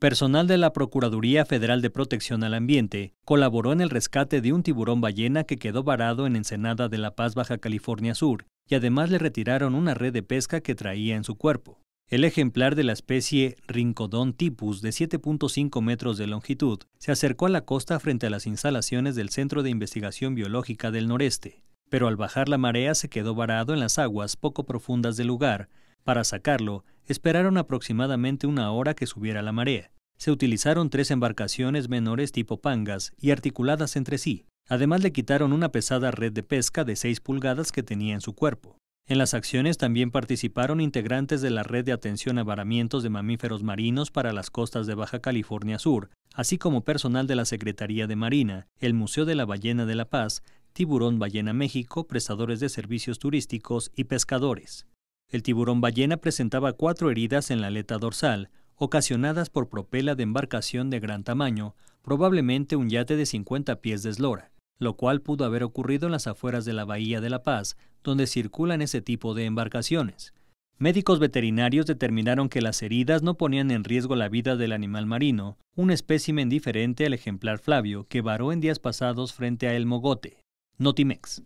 personal de la Procuraduría Federal de Protección al Ambiente colaboró en el rescate de un tiburón ballena que quedó varado en Ensenada de La Paz, Baja California Sur, y además le retiraron una red de pesca que traía en su cuerpo. El ejemplar de la especie Rincodon typus, de 7.5 metros de longitud, se acercó a la costa frente a las instalaciones del Centro de Investigación Biológica del Noreste, pero al bajar la marea se quedó varado en las aguas poco profundas del lugar. Para sacarlo, Esperaron aproximadamente una hora que subiera la marea. Se utilizaron tres embarcaciones menores tipo pangas y articuladas entre sí. Además le quitaron una pesada red de pesca de 6 pulgadas que tenía en su cuerpo. En las acciones también participaron integrantes de la Red de Atención a Varamientos de Mamíferos Marinos para las costas de Baja California Sur, así como personal de la Secretaría de Marina, el Museo de la Ballena de la Paz, Tiburón Ballena México, prestadores de servicios turísticos y pescadores. El tiburón ballena presentaba cuatro heridas en la aleta dorsal, ocasionadas por propela de embarcación de gran tamaño, probablemente un yate de 50 pies de eslora, lo cual pudo haber ocurrido en las afueras de la Bahía de La Paz, donde circulan ese tipo de embarcaciones. Médicos veterinarios determinaron que las heridas no ponían en riesgo la vida del animal marino, un espécimen diferente al ejemplar Flavio que varó en días pasados frente a El Mogote. Notimex.